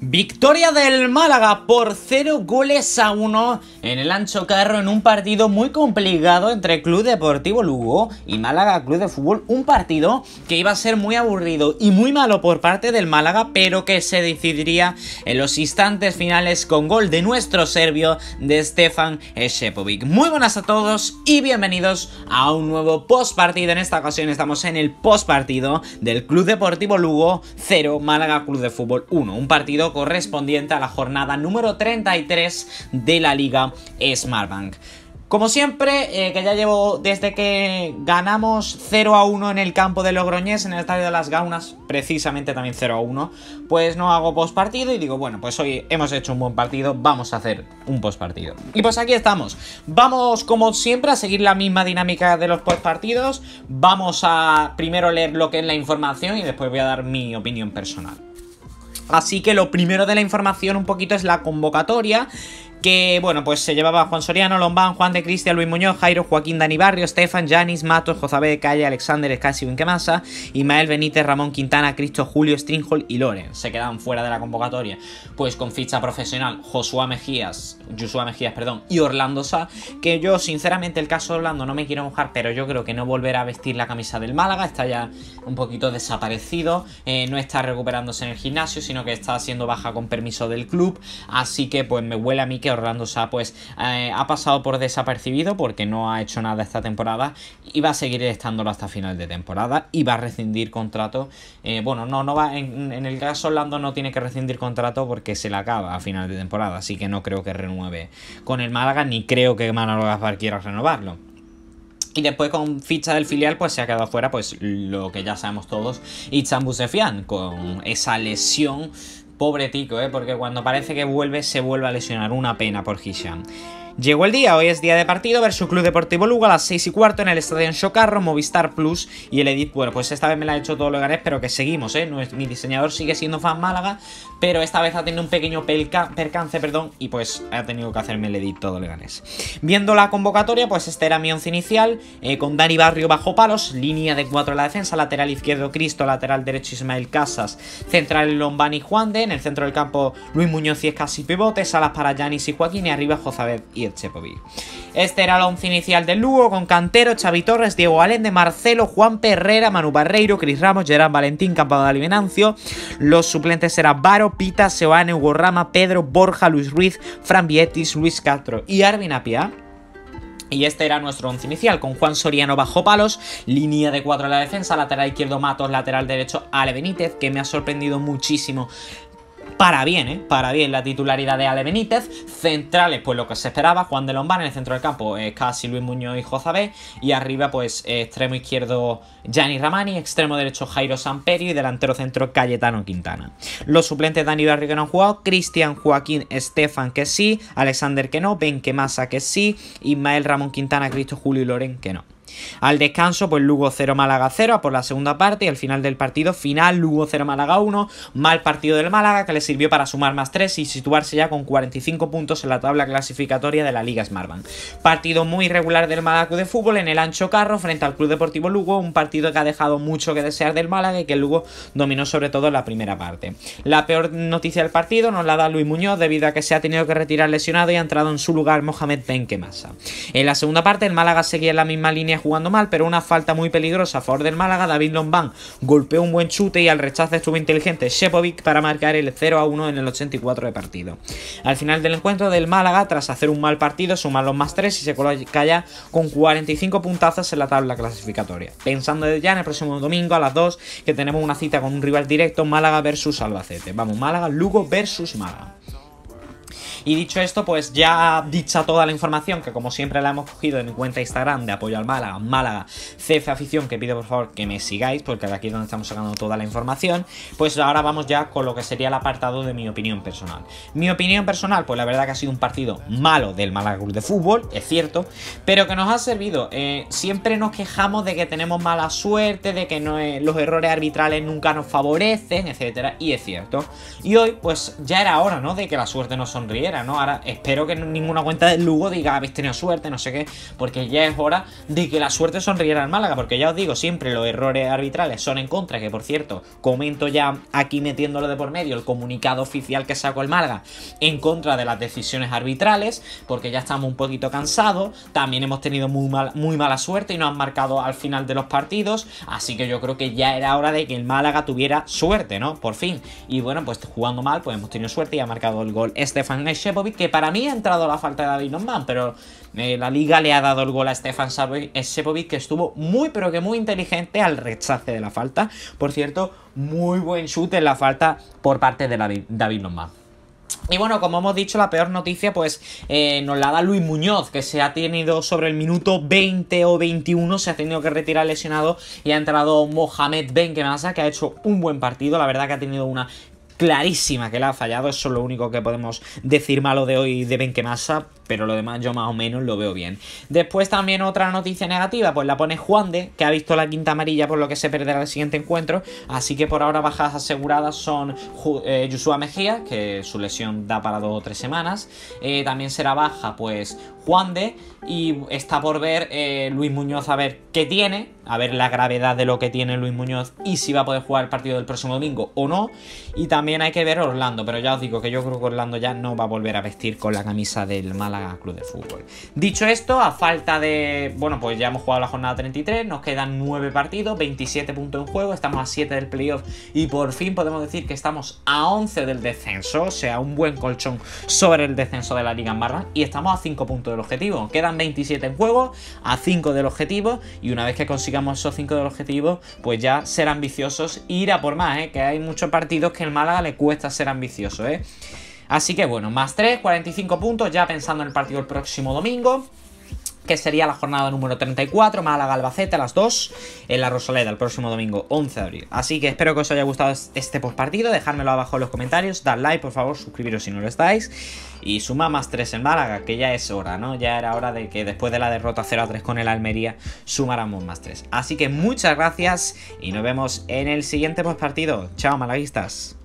Victoria del Málaga por 0 goles a 1 en el ancho carro en un partido muy complicado entre Club Deportivo Lugo y Málaga Club de Fútbol. Un partido que iba a ser muy aburrido y muy malo por parte del Málaga, pero que se decidiría en los instantes finales con gol de nuestro serbio de Stefan Shepovic. Muy buenas a todos y bienvenidos a un nuevo postpartido En esta ocasión estamos en el postpartido del Club Deportivo Lugo 0 Málaga Club de Fútbol 1. Un partido correspondiente a la jornada número 33 de la Liga Smartbank. Como siempre, eh, que ya llevo desde que ganamos 0 a 1 en el campo de Logroñés, en el Estadio de las Gaunas, precisamente también 0 a 1, pues no hago postpartido y digo, bueno, pues hoy hemos hecho un buen partido, vamos a hacer un postpartido. Y pues aquí estamos. Vamos, como siempre, a seguir la misma dinámica de los postpartidos. Vamos a primero leer lo que es la información y después voy a dar mi opinión personal. Así que lo primero de la información un poquito es la convocatoria que bueno, pues se llevaba Juan Soriano, Lombán, Juan de Cristia, Luis Muñoz, Jairo, Joaquín Dani Barrio, Stefan, Janis, Matos, José de Calle, Alexander Escasio Inquemasa, Imael, Benítez, Ramón Quintana, Cristo Julio, Stringhol y Loren. Se quedaban fuera de la convocatoria, pues con ficha profesional Josué Mejías, Josué Mejías, perdón, y Orlando Sá, que yo sinceramente el caso de Orlando no me quiero mojar, pero yo creo que no volverá a vestir la camisa del Málaga, está ya un poquito desaparecido, eh, no está recuperándose en el gimnasio, sino que está haciendo baja con permiso del club, así que pues me huele a mí que Orlando Sá pues eh, ha pasado por desapercibido porque no ha hecho nada esta temporada y va a seguir estándolo hasta final de temporada y va a rescindir contrato. Eh, bueno, no, no va, en, el caso Orlando no tiene que rescindir contrato porque se le acaba a final de temporada, así que no creo que renueve con el Málaga ni creo que Manolo Gaspar quiera renovarlo. Y después con ficha del filial, pues se ha quedado fuera, pues lo que ya sabemos todos, Itzambu Sefian, con esa lesión Pobre tico, ¿eh? porque cuando parece que vuelve se vuelve a lesionar. Una pena por Hisham. Llegó el día, hoy es día de partido versus Club Deportivo Lugo a las 6 y cuarto en el Estadio Chocarro, Movistar Plus y el Edit. Bueno, pues esta vez me la ha hecho todo lo que pero que seguimos, ¿eh? Mi diseñador sigue siendo fan Málaga, pero esta vez ha tenido un pequeño percance, perdón, y pues ha tenido que hacerme el edit todo Leganés. Viendo la convocatoria, pues este era mi once inicial, eh, con Dani Barrio bajo palos, línea de 4 en la defensa, lateral izquierdo Cristo, lateral derecho Ismael Casas, central Lombani Juan de, en el centro del campo Luis Muñoz y es casi pivote, salas para Janis y Joaquín y arriba Josabed y este era el once inicial del Lugo con Cantero, Xavi Torres, Diego Allende, Marcelo, Juan Perrera, Manu Barreiro, Cris Ramos, Gerard Valentín, Campado de Venancio. Los suplentes eran Varo, Pita, Seoane, Hugo Rama, Pedro, Borja, Luis Ruiz, Fran Vietis, Luis Castro y Arvin Apia. Y este era nuestro once inicial, con Juan Soriano bajo palos, línea de cuatro en la defensa, lateral izquierdo Matos, lateral derecho Ale Benítez, que me ha sorprendido muchísimo para bien, ¿eh? Para bien la titularidad de Ale Benítez. Centrales, pues lo que se esperaba. Juan de Lombán en el centro del campo es eh, casi Luis Muñoz y Jozabé. Y arriba, pues eh, extremo izquierdo Gianni Ramani, extremo derecho Jairo Samperio y delantero centro Cayetano Quintana. Los suplentes Dani Barrio que no han jugado, Cristian Joaquín Estefan que sí, Alexander que no, Ben Quemasa que sí, Ismael Ramón Quintana, Cristo Julio y Loren que no. Al descanso, pues Lugo 0, Málaga 0, por la segunda parte y al final del partido final, Lugo 0, Málaga 1, mal partido del Málaga que le sirvió para sumar más 3 y situarse ya con 45 puntos en la tabla clasificatoria de la Liga Smartbank. Partido muy irregular del Málaga de fútbol en el Ancho Carro frente al Club Deportivo Lugo, un partido que ha dejado mucho que desear del Málaga y que el Lugo dominó sobre todo en la primera parte. La peor noticia del partido nos la da Luis Muñoz debido a que se ha tenido que retirar lesionado y ha entrado en su lugar Mohamed Benquemasa. En la segunda parte el Málaga seguía en la misma línea jugando mal, pero una falta muy peligrosa a favor del Málaga. David Lombán golpeó un buen chute y al rechazo estuvo inteligente Shepovic para marcar el 0 a 1 en el 84 de partido. Al final del encuentro del Málaga, tras hacer un mal partido, suma los más 3 y se coloca ya con 45 puntazos en la tabla clasificatoria. Pensando ya en el próximo domingo a las 2 que tenemos una cita con un rival directo, Málaga versus Albacete. Vamos, Málaga, Lugo versus Málaga. Y dicho esto, pues ya dicha toda la información, que como siempre la hemos cogido en mi cuenta Instagram de apoyo al Málaga, Málaga CF Afición, que pido por favor que me sigáis, porque de aquí es donde estamos sacando toda la información, pues ahora vamos ya con lo que sería el apartado de mi opinión personal. Mi opinión personal, pues la verdad que ha sido un partido malo del Málaga Club de Fútbol, es cierto, pero que nos ha servido. Eh, siempre nos quejamos de que tenemos mala suerte, de que no, los errores arbitrales nunca nos favorecen, etcétera, y es cierto. Y hoy, pues ya era hora, ¿no? De que la suerte nos sonriera. ¿no? Ahora espero que ninguna cuenta de Lugo diga habéis tenido suerte, no sé qué, porque ya es hora de que la suerte sonriera al Málaga, porque ya os digo, siempre los errores arbitrales son en contra, que por cierto, comento ya aquí metiéndolo de por medio el comunicado oficial que sacó el Málaga en contra de las decisiones arbitrales, porque ya estamos un poquito cansados, también hemos tenido muy, mal, muy mala suerte y nos han marcado al final de los partidos, así que yo creo que ya era hora de que el Málaga tuviera suerte, ¿no? Por fin. Y bueno, pues jugando mal, pues hemos tenido suerte y ha marcado el gol Stefan Shepovic, que para mí ha entrado la falta de David Norman, pero eh, la liga le ha dado el gol a Stefan Shepovic, que estuvo muy, pero que muy inteligente al rechace de la falta. Por cierto, muy buen shoot en la falta por parte de David, David Norman. Y bueno, como hemos dicho, la peor noticia pues eh, nos la da Luis Muñoz, que se ha tenido sobre el minuto 20 o 21, se ha tenido que retirar lesionado y ha entrado Mohamed Ben Kemasa, que ha hecho un buen partido, la verdad que ha tenido una clarísima que la ha fallado. Eso es lo único que podemos decir malo de hoy de Benkemasa pero lo demás yo más o menos lo veo bien. Después también otra noticia negativa, pues la pone Juan de, que ha visto la quinta amarilla por lo que se perderá el siguiente encuentro, así que por ahora bajas aseguradas son Yusua eh, Mejía, que su lesión da para dos o tres semanas, eh, también será baja pues Juan de, y está por ver eh, Luis Muñoz a ver qué tiene, a ver la gravedad de lo que tiene Luis Muñoz y si va a poder jugar el partido del próximo domingo o no, y también hay que ver Orlando, pero ya os digo que yo creo que Orlando ya no va a volver a vestir con la camisa del mal Club de Fútbol. Dicho esto, a falta de, bueno, pues ya hemos jugado la jornada 33, nos quedan 9 partidos, 27 puntos en juego, estamos a 7 del playoff y por fin podemos decir que estamos a 11 del descenso, o sea, un buen colchón sobre el descenso de la Liga en y estamos a 5 puntos del objetivo. Quedan 27 en juego, a 5 del objetivo y una vez que consigamos esos 5 del objetivo, pues ya ser ambiciosos e ir a por más, ¿eh? que hay muchos partidos que el Málaga le cuesta ser ambicioso, ¿eh? Así que bueno, más 3, 45 puntos, ya pensando en el partido el próximo domingo que sería la jornada número 34, Málaga-Albacete a las 2 en la Rosaleda el próximo domingo 11 de abril. Así que espero que os haya gustado este, este postpartido, dejármelo abajo en los comentarios, dad like por favor, suscribiros si no lo estáis y suma más 3 en Málaga, que ya es hora, ¿no? Ya era hora de que después de la derrota 0-3 con el Almería sumáramos más 3. Así que muchas gracias y nos vemos en el siguiente postpartido. Chao malaguistas.